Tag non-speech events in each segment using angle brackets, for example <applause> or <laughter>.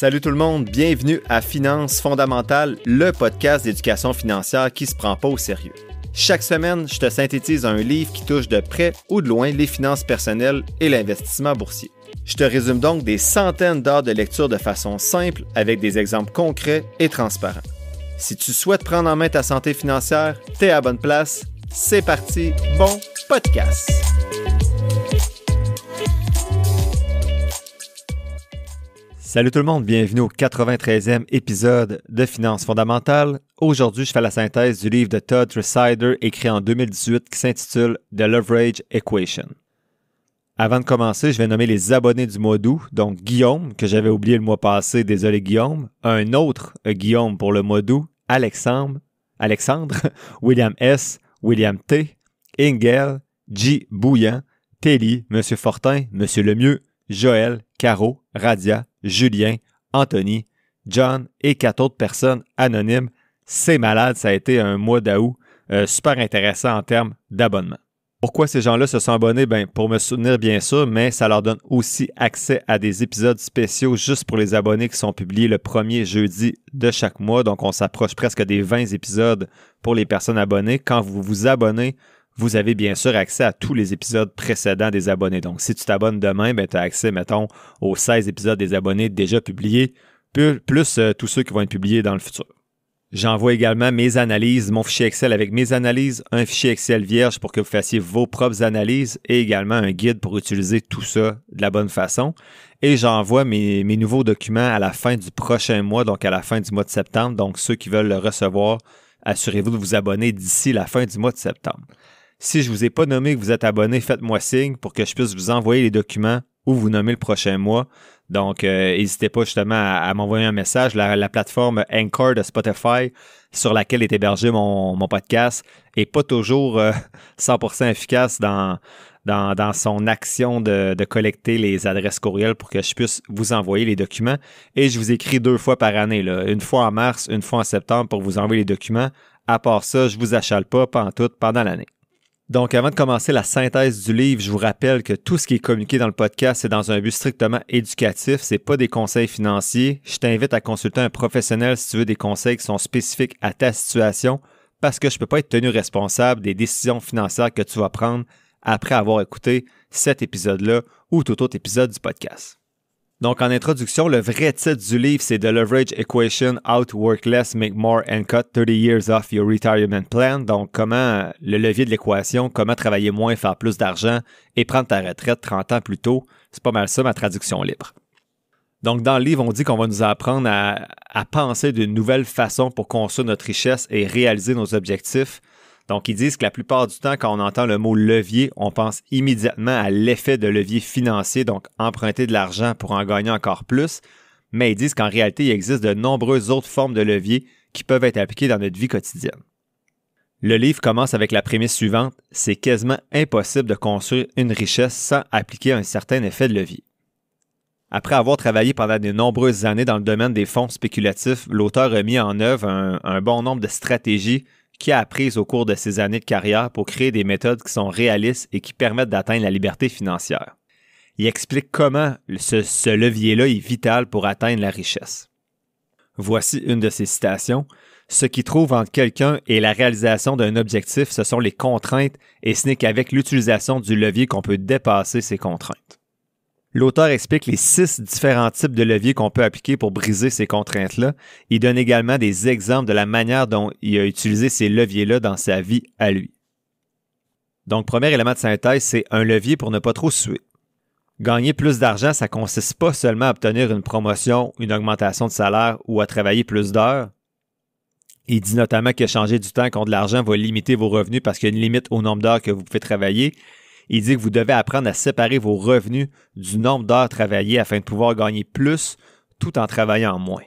Salut tout le monde, bienvenue à Finances fondamentales, le podcast d'éducation financière qui se prend pas au sérieux. Chaque semaine, je te synthétise un livre qui touche de près ou de loin les finances personnelles et l'investissement boursier. Je te résume donc des centaines d'heures de lecture de façon simple avec des exemples concrets et transparents. Si tu souhaites prendre en main ta santé financière, t'es à bonne place. C'est parti, bon podcast. Salut tout le monde, bienvenue au 93e épisode de Finances fondamentales. Aujourd'hui, je fais la synthèse du livre de Todd Resider écrit en 2018 qui s'intitule The Leverage Equation. Avant de commencer, je vais nommer les abonnés du mois d'août, donc Guillaume, que j'avais oublié le mois passé, désolé Guillaume, un autre Guillaume pour le mois d'août, Alexandre, Alexandre, <laughs> William S, William T, Ingel, G. Bouillant, Telly, Monsieur Fortin, Monsieur Lemieux, Joël, Caro, Radia, Julien, Anthony, John et quatre autres personnes anonymes. C'est malade, ça a été un mois d'août euh, super intéressant en termes d'abonnement. Pourquoi ces gens-là se sont abonnés? Ben, pour me soutenir, bien sûr, mais ça leur donne aussi accès à des épisodes spéciaux juste pour les abonnés qui sont publiés le premier jeudi de chaque mois. Donc, on s'approche presque des 20 épisodes pour les personnes abonnées. Quand vous vous abonnez, vous avez bien sûr accès à tous les épisodes précédents des abonnés. Donc, si tu t'abonnes demain, ben, tu as accès, mettons, aux 16 épisodes des abonnés déjà publiés, plus, euh, tous ceux qui vont être publiés dans le futur. J'envoie également mes analyses, mon fichier Excel avec mes analyses, un fichier Excel vierge pour que vous fassiez vos propres analyses et également un guide pour utiliser tout ça de la bonne façon. Et j'envoie mes nouveaux documents à la fin du prochain mois, donc à la fin du mois de septembre. Donc ceux qui veulent le recevoir, assurez-vous de vous abonner d'ici la fin du mois de septembre. Si je ne vous ai pas nommé que vous êtes abonné, faites-moi signe pour que je puisse vous envoyer les documents ou vous nommer le prochain mois. Donc, euh, n'hésitez pas justement à, m'envoyer un message. La, plateforme Anchor de Spotify sur laquelle est hébergé mon, podcast n'est pas toujours 100% euh, <laughs> efficace dans, dans, son action de, collecter les adresses courriel pour que je puisse vous envoyer les documents. Et je vous écris deux fois par année, une fois en mars, une fois en septembre pour vous envoyer les documents. À part ça, je ne vous achale pas, pendant pendant l'année. Donc, avant de commencer la synthèse du livre, je vous rappelle que tout ce qui est communiqué dans le podcast, c'est dans un but strictement éducatif. C'est pas des conseils financiers. Je t'invite à consulter un professionnel si tu veux des conseils qui sont spécifiques à ta situation parce que je peux pas être tenu responsable des décisions financières que tu vas prendre après avoir écouté cet épisode-là ou tout autre épisode du podcast. Donc, en introduction, le vrai titre du livre, c'est The Leverage Equation How to Work Less, Make More and Cut 30 Years Off Your Retirement Plan. Donc, comment le levier de l'équation, comment travailler moins, faire plus d'argent et prendre ta retraite 30 ans plus tôt. C'est pas mal ça, ma traduction libre. Donc, dans le livre, on dit qu'on va nous apprendre à, à penser d'une nouvelle façon pour construire notre richesse et réaliser nos objectifs. Donc, ils disent que la plupart du temps, quand on entend le mot levier, on pense immédiatement à l'effet de levier financier, donc emprunter de l'argent pour en gagner encore plus. Mais ils disent qu'en réalité, il existe de nombreuses autres formes de levier qui peuvent être appliquées dans notre vie quotidienne. Le livre commence avec la prémisse suivante, c'est quasiment impossible de construire une richesse sans appliquer un certain effet de levier. Après avoir travaillé pendant de nombreuses années dans le domaine des fonds spéculatifs, l'auteur a mis en œuvre un, un bon nombre de stratégies qui a appris au cours de ses années de carrière pour créer des méthodes qui sont réalistes et qui permettent d'atteindre la liberté financière. Il explique comment ce, ce levier-là est vital pour atteindre la richesse. Voici une de ses citations. Ce qui trouve entre quelqu'un et la réalisation d'un objectif, ce sont les contraintes et ce n'est qu'avec l'utilisation du levier qu'on peut dépasser ces contraintes. L'auteur explique les six différents types de leviers qu'on peut appliquer pour briser ces contraintes-là. Il donne également des exemples de la manière dont il a utilisé ces leviers-là dans sa vie à lui. Donc, premier élément de synthèse, c'est un levier pour ne pas trop suer. Gagner plus d'argent, ça consiste pas seulement à obtenir une promotion, une augmentation de salaire ou à travailler plus d'heures. Il dit notamment que changer du temps contre de l'argent va limiter vos revenus parce qu'il y a une limite au nombre d'heures que vous pouvez travailler il dit que vous devez apprendre à séparer vos revenus du nombre d'heures travaillées afin de pouvoir gagner plus tout en travaillant moins.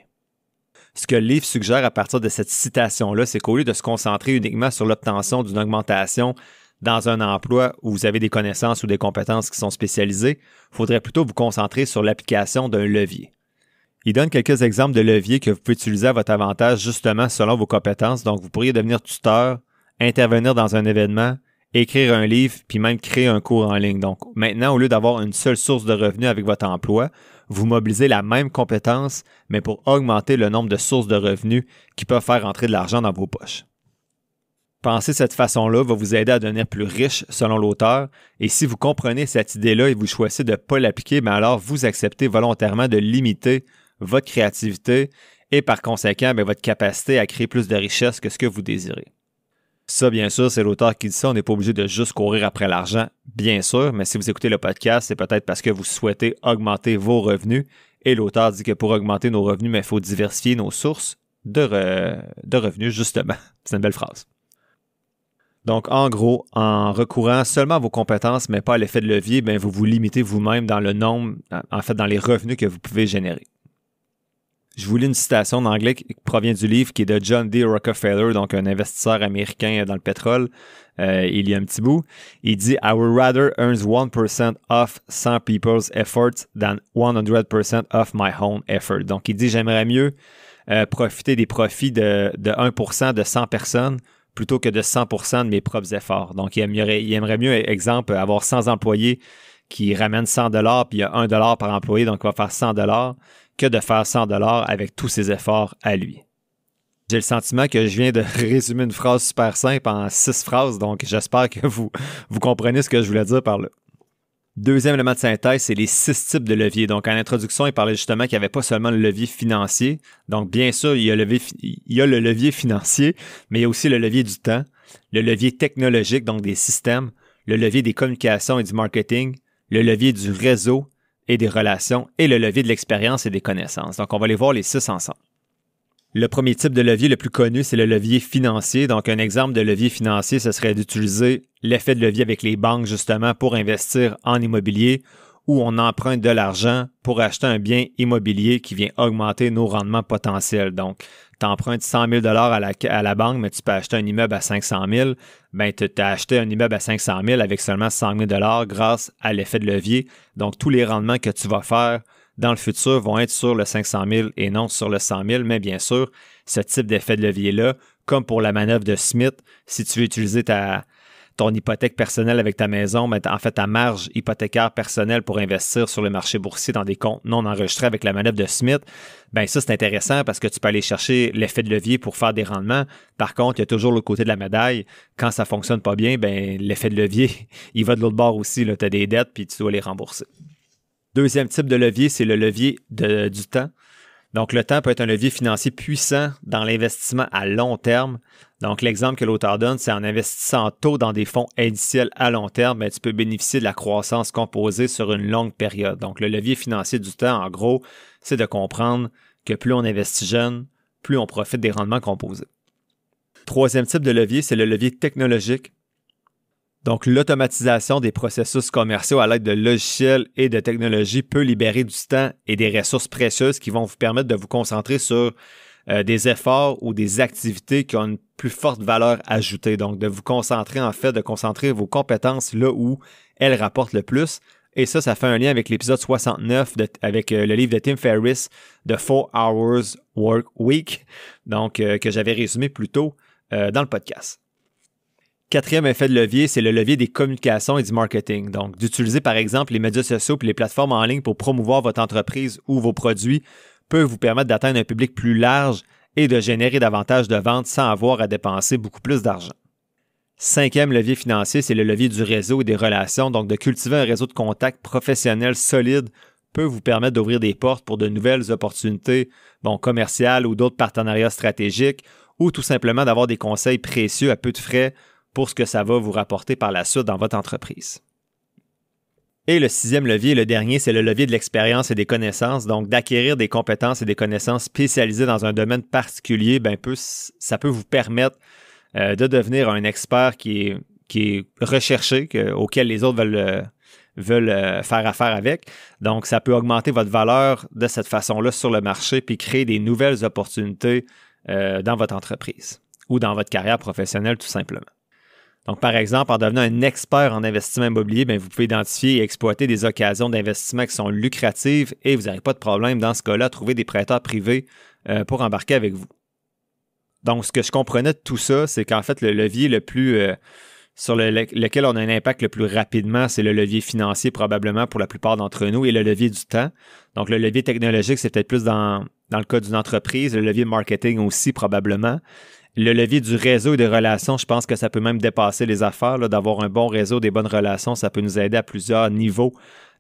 Ce que le suggère à partir de cette citation-là, c'est qu'au lieu de se concentrer uniquement sur l'obtention d'une augmentation dans un emploi où vous avez des connaissances ou des compétences qui sont spécialisées, il faudrait plutôt vous concentrer sur l'application d'un levier. Il donne quelques exemples de leviers que vous pouvez utiliser à votre avantage justement selon vos compétences. Donc, vous pourriez devenir tuteur, intervenir dans un événement, écrire un livre, puis même créer un cours en ligne. Donc maintenant, au lieu d'avoir une seule source de revenus avec votre emploi, vous mobilisez la même compétence, mais pour augmenter le nombre de sources de revenus qui peuvent faire entrer de l'argent dans vos poches. Penser cette façon-là va vous aider à devenir plus riche selon l'auteur, et si vous comprenez cette idée-là et vous choisissez de ne pas l'appliquer, mais ben alors vous acceptez volontairement de limiter votre créativité et par conséquent mais ben, votre capacité à créer plus de richesse que ce que vous désirez. Ça, bien sûr, c'est l'auteur qui dit ça. On n'est pas obligé de juste courir après l'argent, bien sûr, mais si vous écoutez le podcast, c'est peut-être parce que vous souhaitez augmenter vos revenus. Et l'auteur dit que pour augmenter nos revenus, il faut diversifier nos sources de, revenus, justement. <laughs> C'est une belle phrase. Donc, en gros, en recourant seulement à vos compétences, mais pas à l'effet de levier, ben, vous vous limitez vous-même dans le nombre, en fait, dans les revenus que vous pouvez générer je vous lis une citation d'anglais qui provient du livre qui est de John D. Rockefeller, donc un investisseur américain euh, dans le pétrole. Euh, il y a un petit bout. Il dit I would rather earn 1% of 100 people's efforts than 100% of my own effort. Donc, il dit J'aimerais mieux euh, profiter des profits de, 1% de 100 personnes plutôt que de 100% de mes propres efforts. Donc, il aimerait, il aimerait mieux, exemple, avoir 100 employés qui ramènent 100 dollars, puis il y a 1 dollar par employé, donc il va faire 100 dollars que de faire 100 dollars avec tous ses efforts à lui. J'ai le sentiment que je viens de <laughs> résumer une phrase super simple en six phrases, donc j'espère que vous, vous comprenez ce que je voulais dire par là. Deuxième élément de synthèse, c'est les six types de leviers. Donc, en introduction, il parlait justement qu'il n'y avait pas seulement le levier financier. Donc, bien sûr, il le il y a le levier financier, mais il y a aussi le levier du temps, le levier technologique, donc des systèmes, le levier des communications et du marketing, le levier du réseau, et des relations et le levier de l'expérience et des connaissances. Donc, on va les voir les six ensemble. Le premier type de levier le plus connu, c'est le levier financier. Donc, un exemple de levier financier, ce serait d'utiliser l'effet de levier avec les banques justement pour investir en immobilier où on emprunte de l'argent pour acheter un bien immobilier qui vient augmenter nos rendements potentiels. Donc, tu empruntes 100 000 à la, à la banque, mais tu peux acheter un immeuble à 500 000. Ben, tu as acheté un immeuble à 500 000 avec seulement 100 000 grâce à l'effet de levier. Donc, tous les rendements que tu vas faire dans le futur vont être sur le 500 000 et non sur le 100 000. Mais bien sûr, ce type d'effet de levier-là, comme pour la manœuvre de Smith, si tu veux utiliser ta, ton hypothèque personnelle avec ta maison, mais ben, en fait ta marge hypothécaire personnelle pour investir sur le marché boursier dans des comptes non enregistrés avec la manœuvre de Smith, ben ça c'est intéressant parce que tu peux aller chercher l'effet de levier pour faire des rendements. Par contre, il y a toujours le côté de la médaille. Quand ça fonctionne pas bien, ben l'effet de levier, <laughs> il va de l'autre bord aussi. Tu as des dettes puis tu dois les rembourser. Deuxième type de levier, c'est le levier du temps. Donc, le temps peut être un levier financier puissant dans l'investissement à long terme. Donc, l'exemple que l'auteur donne, c'est en investissant tôt dans des fonds indiciels à long terme, ben, tu peux bénéficier de la croissance composée sur une longue période. Donc, le levier financier du temps, en gros, c'est de comprendre que plus on investit jeune, plus on profite des rendements composés. Troisième type de levier, c'est le levier technologique. Donc, l'automatisation des processus commerciaux à l'aide de logiciels et de technologies peut libérer du temps et des ressources précieuses qui vont vous permettre de vous concentrer sur euh, des efforts ou des activités qui ont une plus forte valeur ajoutée. Donc, de vous concentrer en fait, de concentrer vos compétences là où elles rapportent le plus. Et ça, ça fait un lien avec l'épisode 69 avec euh, le livre de Tim Ferriss, The Four Hours Work Week, donc euh, que j'avais résumé plus tôt dans le podcast. Quatrième effet de levier, c'est le levier des communications et du marketing. Donc, d'utiliser par exemple les médias sociaux et les plateformes en ligne pour promouvoir votre entreprise ou vos produits peut vous permettre d'atteindre un public plus large et de générer davantage de ventes sans avoir à dépenser beaucoup plus d'argent. Cinquième levier financier, c'est le levier du réseau et des relations. Donc, de cultiver un réseau de contacts professionnels solide peut vous permettre d'ouvrir des portes pour de nouvelles opportunités, bon, commerciales ou d'autres partenariats stratégiques, ou tout simplement d'avoir des conseils précieux à peu de frais pour ce que ça va vous rapporter par la suite dans votre entreprise. Et le sixième levier, le dernier, c'est le levier de l'expérience et des connaissances. Donc, d'acquérir des compétences et des connaissances spécialisées dans un domaine particulier, ben, ça peut vous permettre euh, de devenir un expert qui est, recherché, auquel les autres veulent, euh, euh, faire affaire avec. Donc, ça peut augmenter votre valeur de cette façon-là sur le marché, puis créer des nouvelles opportunités dans votre entreprise ou dans votre carrière professionnelle, tout simplement. Donc, par exemple, en devenant un expert en investissement immobilier, ben, vous pouvez identifier et exploiter des occasions d'investissement qui sont lucratives et vous n'avez pas de problème dans ce cas-là à trouver des prêteurs privés euh, pour embarquer avec vous. Donc, ce que je comprenais de tout ça, c'est qu'en fait, le levier le plus euh, sur lequel on a un impact le plus rapidement, c'est le levier financier probablement pour la plupart d'entre nous et le levier du temps. Donc, le levier technologique, c'est peut-être plus dans, dans le cas d'une entreprise, le levier marketing aussi probablement le levier du réseau et des relations, je pense que ça peut même dépasser les affaires. D'avoir un bon réseau, des bonnes relations, ça peut nous aider à plusieurs niveaux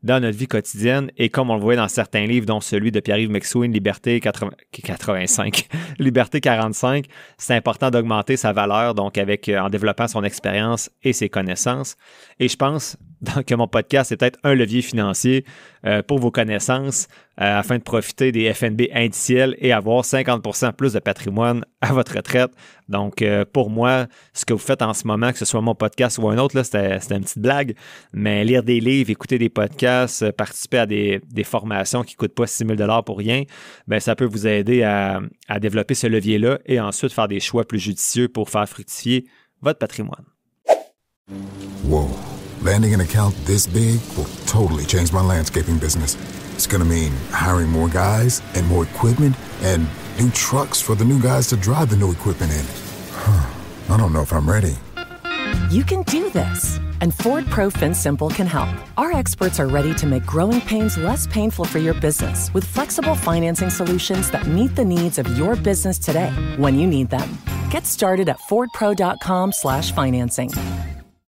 dans notre vie quotidienne. Et comme on le voyait dans certains livres, dont celui de Pierre-Yves McSween, Liberté 85, <laughs> Liberté 45, c'est important d'augmenter sa valeur, donc avec, euh, en développant son expérience et ses connaissances. Et je pense <laughs> que mon podcast est peut-être un levier financier euh, pour vos connaissances, euh, afin de profiter des FNB indiciels et avoir 50 plus de patrimoine à votre retraite. Donc, euh, pour moi, ce que vous faites en ce moment, que ce soit mon podcast ou un autre, c'était une petite blague, mais lire des livres, écouter des podcasts, euh, participer à des, formations qui ne coûtent pas 6 000 pour rien, ben, ça peut vous aider à, à développer ce levier-là et ensuite faire des choix plus judicieux pour faire fructifier votre patrimoine. Wow. Landing an account this big will totally change my landscaping business. It's going to mean hiring more guys and more equipment and new trucks for the new guys to drive the new equipment in. I don't know if I'm ready. You can do this, and Ford ProFin Simple can help. Our experts are ready to make growing pains less painful for your business with flexible financing solutions that meet the needs of your business today when you need them. Get started at fordpro.com/financing.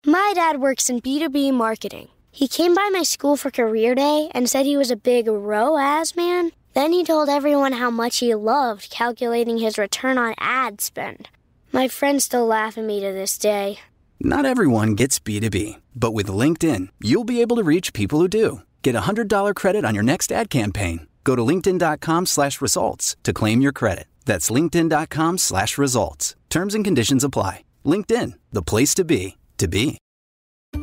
My dad works in B2B marketing he came by my school for career day and said he was a big ROAS man. Then he told everyone how much he loved calculating his return on ad spend. My friends still laugh at me to this day. Not everyone gets B2B, but with LinkedIn, you'll be able to reach people who do. Get a $100 credit on your next ad campaign. Go to linkedin.com slash results to claim your credit. That's linkedin.com slash results. Terms and conditions apply. LinkedIn, the place to be, to be.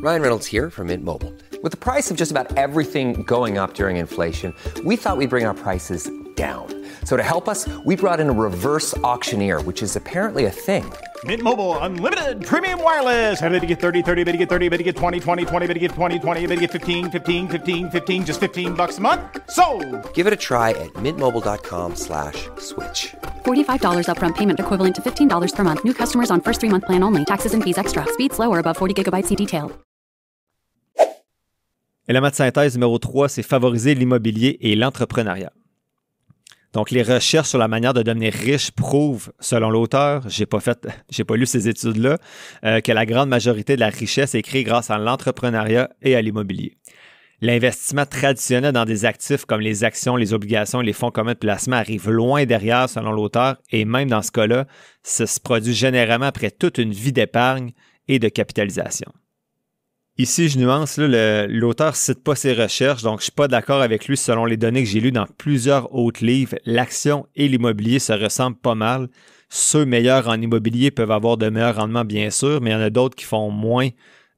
Ryan Reynolds here from Mint Mobile. With the price of just about everything going up during inflation, we thought we'd bring our prices down. So to help us, we brought in a reverse auctioneer, which is apparently a thing. Mint Mobile unlimited premium wireless. Ready to get 30, 30, bit get 30, bit get 20, 20, 20, bit get 20, 20, bit get 15, 15, 15, 15 just 15 bucks a month. So, Give it a try at mintmobile.com/switch. slash $45 upfront payment equivalent to $15 per month. New customers on first 3-month plan only. Taxes and fees extra. Speed slower above 40 gigabytes see detail. la de synthèse numéro 3, c'est favoriser l'immobilier et l'entrepreneuriat. Donc, les recherches sur la manière de devenir riche prouvent, selon l'auteur, j'ai pas fait, <laughs> j'ai pas lu ces études-là, euh, que la grande majorité de la richesse est créée grâce à l'entrepreneuriat et à l'immobilier. L'investissement traditionnel dans des actifs comme les actions, les obligations et les fonds communs de placement arrive loin derrière, selon l'auteur, et même dans ce cas-là, ça se produit généralement après toute une vie d'épargne et de capitalisation. Ici, je nuance, l'auteur ne cite pas ses recherches, donc je ne suis pas d'accord avec lui. Selon les données que j'ai lues dans plusieurs autres livres, l'action et l'immobilier se ressemblent pas mal. Ceux meilleurs en immobilier peuvent avoir de meilleurs rendements, bien sûr, mais il y en a d'autres qui font moins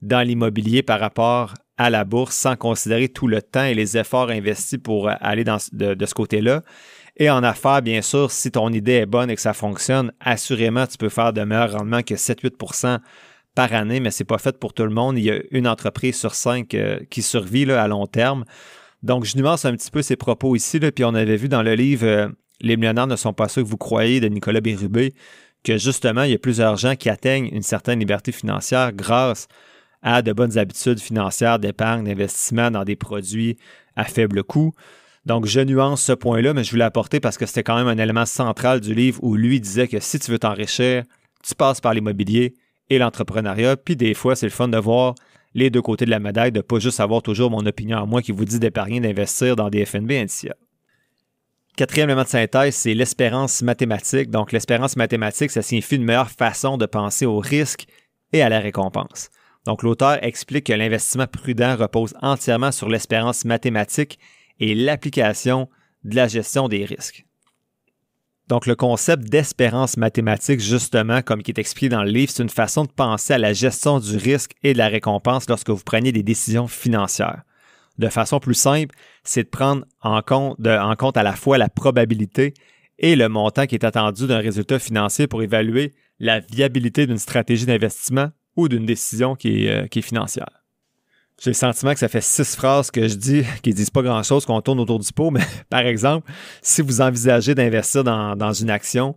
dans l'immobilier par rapport à la bourse sans considérer tout le temps et les efforts investis pour euh, aller de, de ce côté-là. Et en affaires, bien sûr, si ton idée est bonne et que ça fonctionne, assurément, tu peux faire de meilleurs rendements que 7-8 par année, mais ce c'est pas fait pour tout le monde. Il y a une entreprise sur cinq euh, qui survit là, à long terme. Donc, je nuance un petit peu ces propos ici. puis on avait vu dans le livre euh, Les millionnaires ne sont pas ceux que vous croyez de Nicolas Bérubé que justement, il y a plusieurs gens qui atteignent une certaine liberté financière grâce à de bonnes habitudes financières d'épargne, d'investissement dans des produits à faible coût. Donc, je nuance ce point-là, mais je voulais apporter parce que c'était quand même un élément central du livre où lui disait que si tu veux t'enrichir, tu passes par l'immobilier, et l'entrepreneuriat. Puis des fois, c'est le fun de voir les deux côtés de la médaille, de ne pas juste avoir toujours mon opinion à moi qui vous dit d'épargner, d'investir dans des FNB nca Quatrième élément de synthèse, c'est l'espérance mathématique. Donc, l'espérance mathématique, ça signifie une meilleure façon de penser au risque et à la récompense. Donc, l'auteur explique que l'investissement prudent repose entièrement sur l'espérance mathématique et l'application de la gestion des risques. Donc, le concept d'espérance mathématique, justement, comme qui est expliqué dans le livre, c'est une façon de penser à la gestion du risque et de la récompense lorsque vous prenez des décisions financières. De façon plus simple, c'est de prendre en compte, en compte à la fois la probabilité et le montant qui est attendu d'un résultat financier pour évaluer la viabilité d'une stratégie d'investissement ou d'une décision qui est euh, financière. J'ai le sentiment que ça fait six phrases que je dis qui disent pas grand-chose, qu'on tourne autour du pot, mais <laughs> par exemple, si vous envisagez d'investir dans, une action,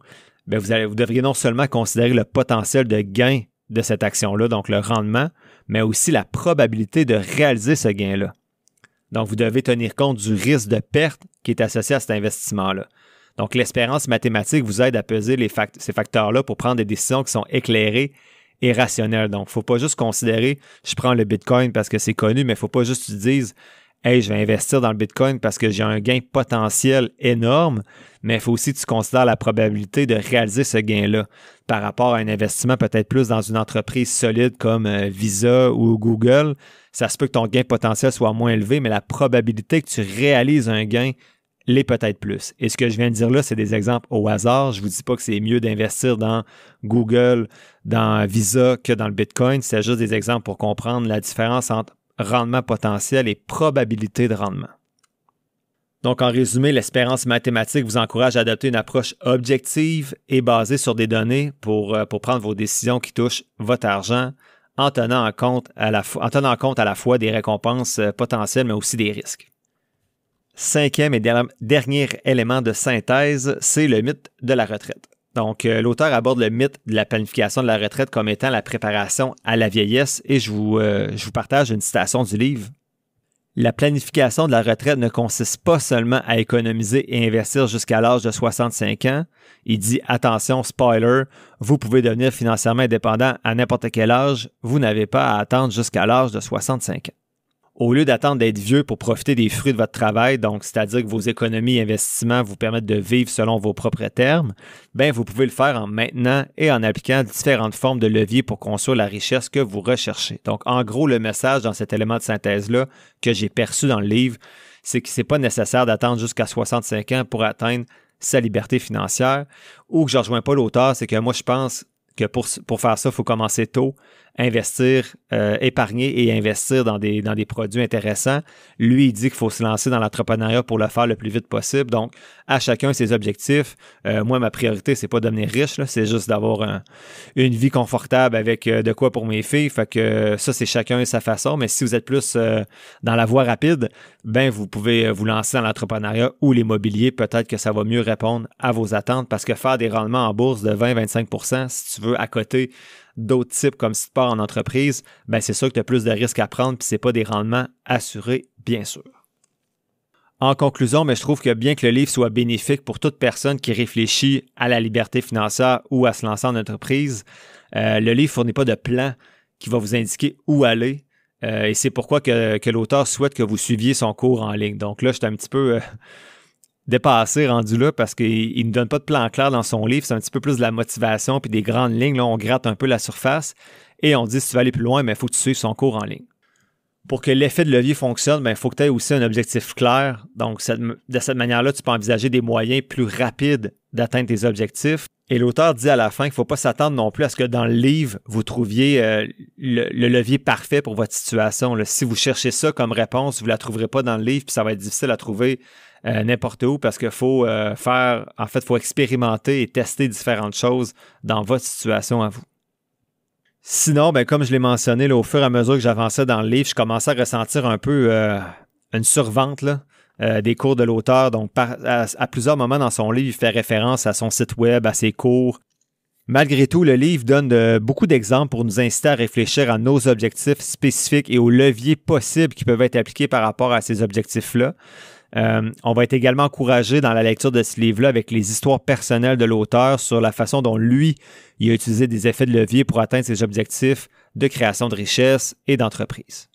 ben vous, allez, vous devriez non seulement considérer le potentiel de gain de cette action-là, donc le rendement, mais aussi la probabilité de réaliser ce gain-là. Donc, vous devez tenir compte du risque de perte qui est associé à cet investissement-là. Donc, l'espérance mathématique vous aide à peser ces facteurs-là pour prendre des décisions qui sont éclairées et rationnel. Donc, faut pas juste considérer, je prends le Bitcoin parce que c'est connu, mais faut pas juste que tu dises, hey, je vais investir dans le Bitcoin parce que j'ai un gain potentiel énorme, mais il faut aussi que tu considères la probabilité de réaliser ce gain-là par rapport à un investissement peut-être plus dans une entreprise solide comme euh, Visa ou Google. Ça se peut que ton gain potentiel soit moins élevé, mais la probabilité que tu réalises un gain les peut-être plus. Et ce que je viens de dire là, c'est des exemples au hasard. Je ne vous dis pas que c'est mieux d'investir dans Google, dans Visa que dans le Bitcoin. C'est juste des exemples pour comprendre la différence entre rendement potentiel et probabilité de rendement. Donc, en résumé, l'espérance mathématique vous encourage à adopter une approche objective et basée sur des données pour, euh, pour prendre vos décisions qui touchent votre argent en tenant, en compte à la, en tenant compte à la fois des récompenses euh, potentielles, mais aussi des risques. Cinquième et dernier élément de synthèse, c'est le mythe de la retraite. Donc, euh, l'auteur aborde le mythe de la planification de la retraite comme étant la préparation à la vieillesse et je vous, euh, je vous partage une citation du livre. La planification de la retraite ne consiste pas seulement à économiser et investir jusqu'à l'âge de 65 ans. Il dit attention, spoiler, vous pouvez devenir financièrement indépendant à n'importe quel âge, vous n'avez pas à attendre jusqu'à l'âge de 65 ans au lieu d'attendre d'être vieux pour profiter des fruits de votre travail, donc c'est-à-dire que vos économies et investissements vous permettent de vivre selon vos propres termes, ben vous pouvez le faire en maintenant et en appliquant différentes formes de levier pour construire la richesse que vous recherchez. Donc en gros, le message dans cet élément de synthèse-là que j'ai perçu dans le livre, c'est que ce n'est pas nécessaire d'attendre jusqu'à 65 ans pour atteindre sa liberté financière. Ou que je ne rejoins pas l'auteur, c'est que moi je pense que pour, pour faire ça, il faut commencer tôt investir, euh, épargner et investir dans des, dans des produits intéressants. Lui, il dit qu'il faut se lancer dans l'entrepreneuriat pour le faire le plus vite possible. Donc, à chacun ses objectifs. Euh, moi, ma priorité, c'est pas devenir riche, c'est juste d'avoir une vie confortable avec euh, de quoi pour mes filles. Fait que ça, c'est chacun sa façon. Mais si vous êtes plus dans la voie rapide, ben vous pouvez vous lancer dans l'entrepreneuriat ou l'immobilier. Peut-être que ça va mieux répondre à vos attentes parce que faire des rendements en bourse de 20-25 si tu veux à côté d'autres types comme si en entreprise, ben c'est sûr que tu as plus de risques à prendre puis ce pas des rendements assurés, bien sûr. En conclusion, mais je trouve que bien que le livre soit bénéfique pour toute personne qui réfléchit à la liberté financière ou à se lancer en entreprise, euh, le livre fournit pas de plan qui va vous indiquer où aller. Euh, et c'est pourquoi que, l'auteur souhaite que vous suiviez son cours en ligne. Donc là, je suis un petit peu... Euh, dépassé rendu là parce qu'il ne donne pas de plan clair dans son livre. C'est un petit peu plus de la motivation puis des grandes lignes. Là, on gratte un peu la surface et on dit si tu veux aller plus loin, il ben, faut que tu suives son cours en ligne. Pour que l'effet de levier fonctionne, il ben, faut que tu aies aussi un objectif clair. Donc, de cette manière-là, tu peux envisager des moyens plus rapides d'atteindre tes objectifs. Et l'auteur dit à la fin qu'il ne faut pas s'attendre non plus à ce que dans le livre, vous trouviez euh, le, levier parfait pour votre situation. Si vous cherchez ça comme réponse, vous ne la trouverez pas dans le livre, puis ça va être difficile à trouver euh, n'importe où parce qu'il faut euh, faire, en fait, faut expérimenter et tester différentes choses dans votre situation à vous. Sinon, ben, comme je l'ai mentionné, au fur et à mesure que j'avançais dans le livre, je commençais à ressentir un peu une survente. Là. Euh, des cours de l'auteur. Donc, à, plusieurs moments dans son livre, il fait référence à son site web, à ses cours. Malgré tout, le livre donne beaucoup d'exemples pour nous inciter à réfléchir à nos objectifs spécifiques et aux leviers possibles qui peuvent être appliqués par rapport à ces objectifs-là. Euh, on va être également encouragé dans la lecture de ce livre-là avec les histoires personnelles de l'auteur sur la façon dont lui il a utilisé des effets de levier pour atteindre ses objectifs de création de richesse et d'entreprise.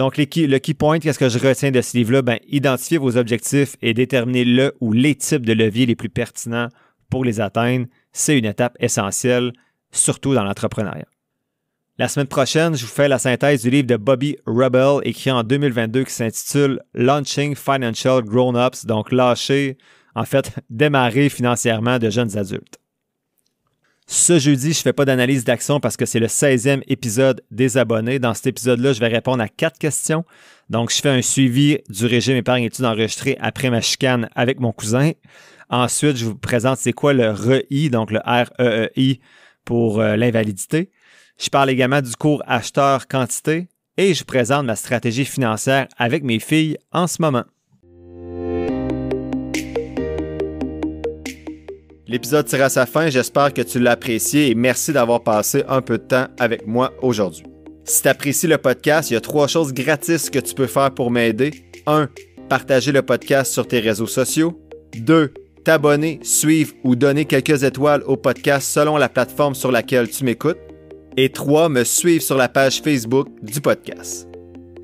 Donc, le key point, qu'est-ce que je retiens de ce livre-là? Ben, identifier vos objectifs et déterminer le ou les types de leviers les plus pertinents pour les atteindre. C'est une étape essentielle, surtout dans l'entrepreneuriat. La semaine prochaine, je vous fais la synthèse du livre de Bobby Rubble, écrit en 2022, qui s'intitule Launching Financial Grown-Ups, donc lâcher, en fait, <laughs> démarrer financièrement de jeunes adultes. Ce jeudi, je ne fais pas d'analyse d'action parce que c'est le 16e épisode des abonnés. Dans cet épisode-là, je vais répondre à quatre questions. Donc, je fais un suivi du régime épargne études enregistré après ma chicane avec mon cousin. Ensuite, je vous présente c'est quoi le REI, donc le R-E-E-I pour euh, l'invalidité. Je parle également du cours acheteur-quantité et je présente ma stratégie financière avec mes filles en ce moment. L'épisode tire à sa fin, j'espère que tu l'as apprécié et merci d'avoir passé un peu de temps avec moi aujourd'hui. Si tu apprécies le podcast, il y a trois choses gratis que tu peux faire pour m'aider. 1. Partager le podcast sur tes réseaux sociaux. 2. T'abonner, suivre ou donner quelques étoiles au podcast selon la plateforme sur laquelle tu m'écoutes. Et 3. Me suivre sur la page Facebook du podcast.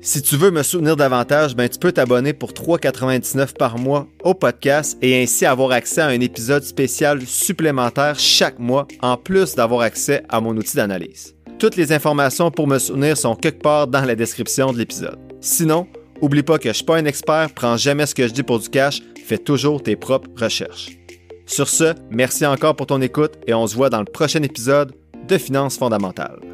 Si tu veux me soutenir davantage, ben, tu peux t'abonner pour 3,99 par mois au podcast et ainsi avoir accès à un épisode spécial supplémentaire chaque mois, en plus d'avoir accès à mon outil d'analyse. Toutes les informations pour me soutenir sont quelque part dans la description de l'épisode. Sinon, oublie pas que je suis pas un expert, prends jamais ce que je dis pour du cash, fais toujours tes propres recherches. Sur ce, merci encore pour ton écoute et on se voit dans le prochain épisode de Finances fondamentales.